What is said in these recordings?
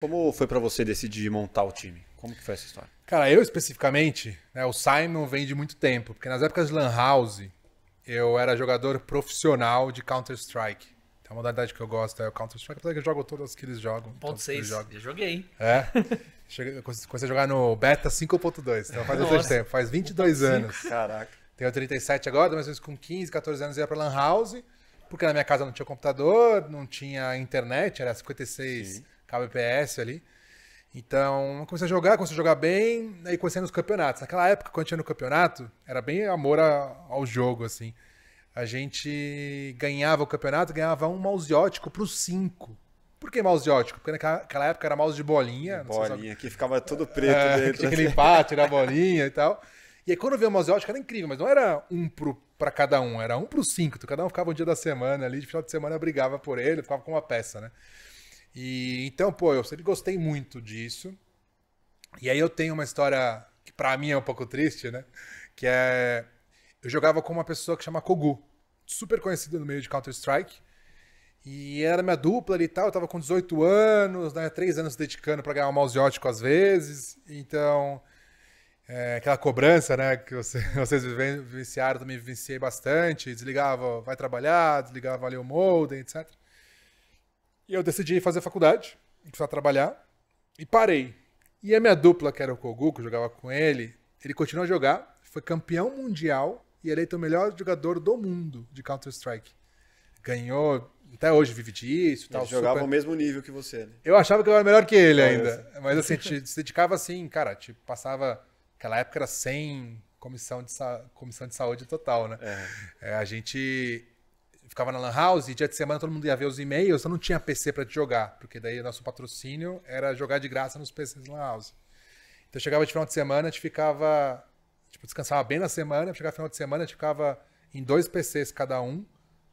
Como foi para você decidir montar o time? Como que foi essa história? Cara, eu especificamente, né, o Simon vem de muito tempo, porque nas épocas de Lan House, eu era jogador profissional de Counter-Strike. Então, a modalidade que eu gosto é o Counter-Strike, apesar que eu jogo todas que eles jogam. 1.6, eu joguei. É? Cheguei, comecei a jogar no Beta 5.2, então faz bastante tempo, faz 22 anos. Caraca. Tenho 37 agora, mas com 15, 14 anos eu ia pra Lan House, porque na minha casa não tinha computador, não tinha internet, era 56... Sim KBPS ali. Então, comecei a jogar, comecei a jogar bem, aí comecei nos campeonatos. Naquela época, quando tinha no campeonato, era bem amor a, ao jogo, assim. A gente ganhava o campeonato, ganhava um mouse ótico pro cinco. Por que mouse ótico? Porque naquela época era mouse de bolinha. De bolinha, que ficava tudo preto é, dentro. Que tinha que limpar, tirar a bolinha e tal. E aí quando eu vi o mouse ótico era incrível, mas não era um pro, pra cada um, era um pro cinco. Então, cada um ficava um dia da semana ali, de final de semana brigava por ele, ficava com uma peça, né? E então, pô, eu sempre gostei muito disso. E aí eu tenho uma história que para mim é um pouco triste, né? Que é eu jogava com uma pessoa que chama Kogu, super conhecida no meio de Counter Strike. E era minha dupla ali e tal, eu tava com 18 anos, né, 3 anos se dedicando para ganhar um mouse ótico às vezes. Então, é, aquela cobrança, né, que você, vocês vivenciaram, também vivenciei bastante, desligava, vai trabalhar, desligava valeu o modem, etc. E eu decidi fazer faculdade, começar a trabalhar, e parei. E a minha dupla, que era o Kogu, que eu jogava com ele, ele continuou a jogar, foi campeão mundial e eleito o melhor jogador do mundo de Counter-Strike. Ganhou, até hoje vive disso. Ele tal, jogava super... o mesmo nível que você, né? Eu achava que eu era melhor que ele é ainda. Mas assim, te, se dedicava assim, cara, tipo, passava. Aquela época era sem comissão de, sa... comissão de saúde total, né? É. É, a gente ficava na Lan House e dia de semana todo mundo ia ver os e-mails, eu então não tinha PC para jogar, porque daí o nosso patrocínio era jogar de graça nos PCs da Lan House. Então chegava de final de semana, a gente ficava. Tipo, descansava bem na semana, chegava final de semana, a gente ficava em dois PCs cada um,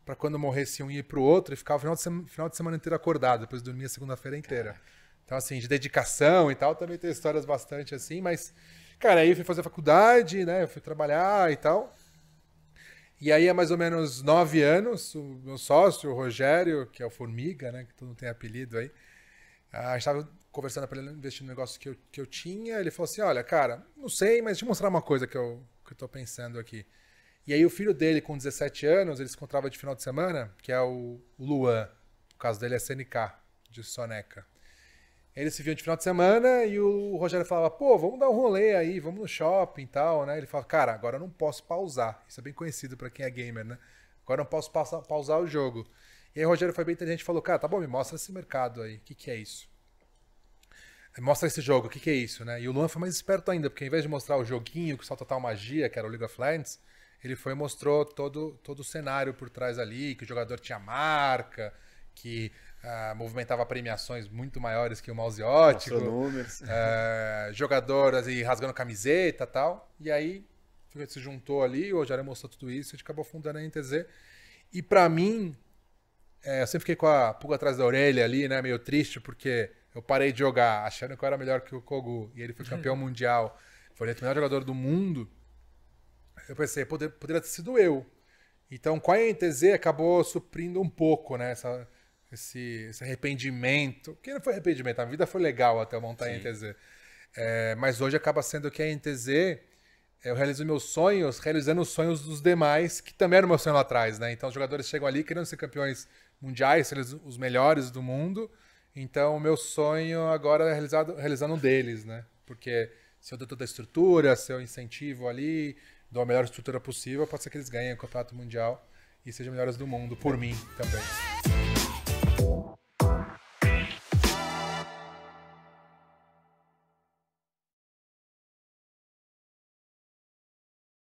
para quando morresse um ir pro outro e ficava o final de, semana, final de semana inteiro acordado, depois dormia segunda-feira inteira. É. Então, assim, de dedicação e tal, também tem histórias bastante assim, mas, cara, aí eu fui fazer faculdade, né, eu fui trabalhar e tal. E aí, há mais ou menos nove anos, o meu sócio, o Rogério, que é o Formiga, né? Que todo mundo tem apelido aí. A gente estava conversando para ele investir no negócio que eu, que eu tinha. Ele falou assim: Olha, cara, não sei, mas deixa eu mostrar uma coisa que eu, que eu pensando aqui. E aí, o filho dele, com 17 anos, ele se encontrava de final de semana, que é o Luan. O caso dele é CNK, de Soneca. Eles se viam de final de semana e o Rogério falava, pô, vamos dar um rolê aí, vamos no shopping e tal, né? Ele falava, cara, agora eu não posso pausar. Isso é bem conhecido para quem é gamer, né? Agora eu não posso pausar, o jogo. E aí o Rogério foi bem inteligente e falou, cara, tá bom, me mostra esse mercado aí, o que, que é isso? Mostra esse jogo, o que, que é isso, né? E o Luan foi mais esperto ainda, porque ao invés de mostrar o joguinho que solta tal magia, que era o League of Legends, ele foi e mostrou todo, todo o cenário por trás ali, que o jogador tinha marca, que ah, movimentava premiações muito maiores que o mouse ótico. números. Uh, jogadoras e rasgando camiseta e tal. E aí se juntou ali, o Rogério mostrou tudo isso, a gente acabou fundando a NTZ. E para mim, é, eu sempre fiquei com a pulga atrás da orelha ali, né? Meio triste, porque eu parei de jogar achando que eu era melhor que o Kogu. E ele foi campeão uhum. mundial, foi o melhor jogador do mundo. Eu pensei, poderia, poderia ter sido eu. Então, com a NTZ acabou suprindo um pouco, né? Essa, esse, esse arrependimento. Que não foi arrependimento, a vida foi legal até eu montar Sim. a NTZ. É, mas hoje acaba sendo que a NTZ, é, eu realizo meus sonhos realizando os sonhos dos demais, que também era o meu sonho lá atrás, né? Então os jogadores chegam ali querendo ser campeões mundiais, ser os melhores do mundo. Então o meu sonho agora é realizado, realizando um deles, né? Porque se eu dou toda a estrutura, se eu incentivo ali, dou a melhor estrutura possível, pode ser que eles ganhem o campeonato mundial e sejam melhores do mundo por mim também.